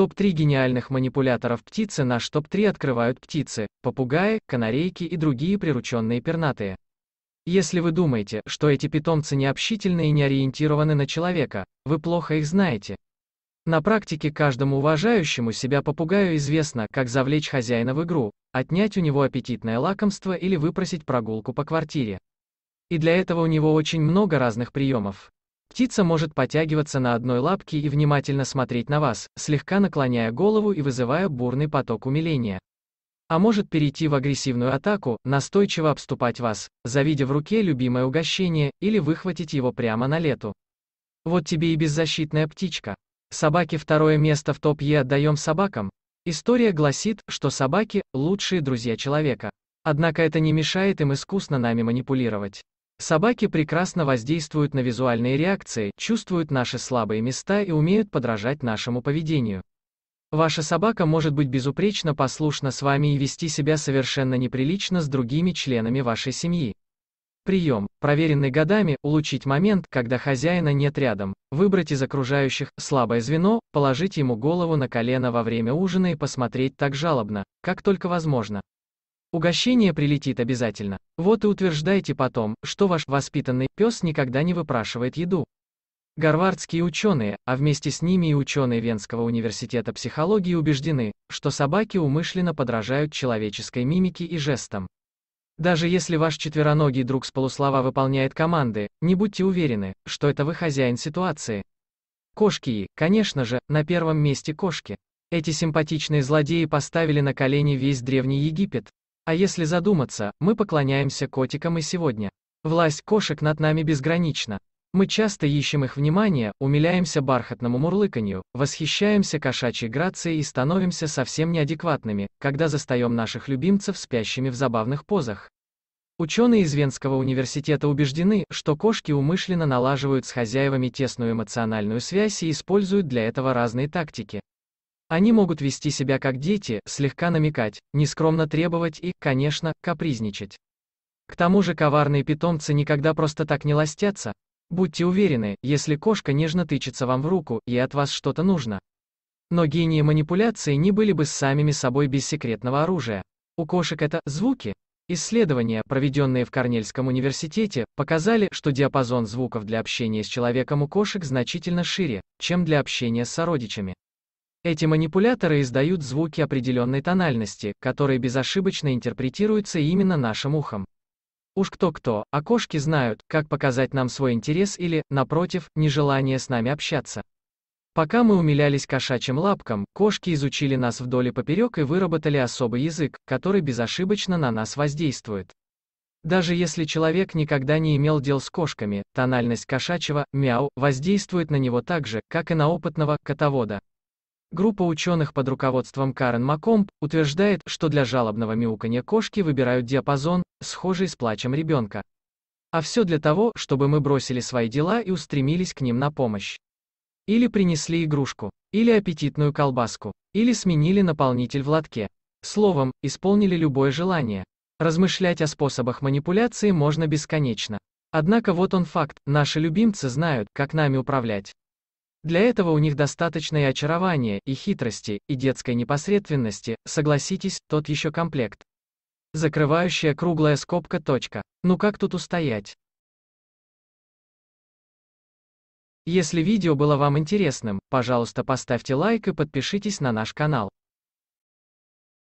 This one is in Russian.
Топ-3 гениальных манипуляторов птицы Наш топ-3 открывают птицы, попугаи, канарейки и другие прирученные пернатые. Если вы думаете, что эти питомцы необщительны и не ориентированы на человека, вы плохо их знаете. На практике каждому уважающему себя попугаю известно, как завлечь хозяина в игру, отнять у него аппетитное лакомство или выпросить прогулку по квартире. И для этого у него очень много разных приемов. Птица может потягиваться на одной лапке и внимательно смотреть на вас, слегка наклоняя голову и вызывая бурный поток умиления. А может перейти в агрессивную атаку, настойчиво обступать вас, завидя в руке любимое угощение, или выхватить его прямо на лету. Вот тебе и беззащитная птичка. Собаки второе место в топ-Е отдаем собакам. История гласит, что собаки – лучшие друзья человека. Однако это не мешает им искусно нами манипулировать. Собаки прекрасно воздействуют на визуальные реакции, чувствуют наши слабые места и умеют подражать нашему поведению. Ваша собака может быть безупречно послушна с вами и вести себя совершенно неприлично с другими членами вашей семьи. Прием, проверенный годами, улучшить момент, когда хозяина нет рядом, выбрать из окружающих слабое звено, положить ему голову на колено во время ужина и посмотреть так жалобно, как только возможно. Угощение прилетит обязательно. Вот и утверждайте потом, что ваш воспитанный пес никогда не выпрашивает еду. Гарвардские ученые, а вместе с ними и ученые Венского университета психологии убеждены, что собаки умышленно подражают человеческой мимике и жестам. Даже если ваш четвероногий друг с полуслова выполняет команды, не будьте уверены, что это вы хозяин ситуации. Кошки и, конечно же, на первом месте кошки. Эти симпатичные злодеи поставили на колени весь Древний Египет, а если задуматься, мы поклоняемся котикам и сегодня. Власть кошек над нами безгранична. Мы часто ищем их внимание, умиляемся бархатному мурлыканью, восхищаемся кошачьей грацией и становимся совсем неадекватными, когда застаем наших любимцев спящими в забавных позах. Ученые из Венского университета убеждены, что кошки умышленно налаживают с хозяевами тесную эмоциональную связь и используют для этого разные тактики. Они могут вести себя как дети, слегка намекать, нескромно требовать и, конечно, капризничать. К тому же коварные питомцы никогда просто так не ластятся. Будьте уверены, если кошка нежно тычется вам в руку, и от вас что-то нужно. Но гении манипуляции не были бы самими собой без секретного оружия. У кошек это звуки. Исследования, проведенные в Корнельском университете, показали, что диапазон звуков для общения с человеком у кошек значительно шире, чем для общения с сородичами. Эти манипуляторы издают звуки определенной тональности, которые безошибочно интерпретируются именно нашим ухом. Уж кто-кто, а кошки знают, как показать нам свой интерес или, напротив, нежелание с нами общаться. Пока мы умилялись кошачьим лапкам, кошки изучили нас вдоль и поперек и выработали особый язык, который безошибочно на нас воздействует. Даже если человек никогда не имел дел с кошками, тональность кошачьего «мяу» воздействует на него так же, как и на опытного «котовода». Группа ученых под руководством Карен Макомб утверждает, что для жалобного мяуканья кошки выбирают диапазон, схожий с плачем ребенка. А все для того, чтобы мы бросили свои дела и устремились к ним на помощь. Или принесли игрушку, или аппетитную колбаску, или сменили наполнитель в лотке. Словом, исполнили любое желание. Размышлять о способах манипуляции можно бесконечно. Однако вот он факт, наши любимцы знают, как нами управлять. Для этого у них достаточно и очарования, и хитрости, и детской непосредственности, согласитесь, тот еще комплект. Закрывающая круглая скобка точка. Ну как тут устоять? Если видео было вам интересным, пожалуйста поставьте лайк и подпишитесь на наш канал.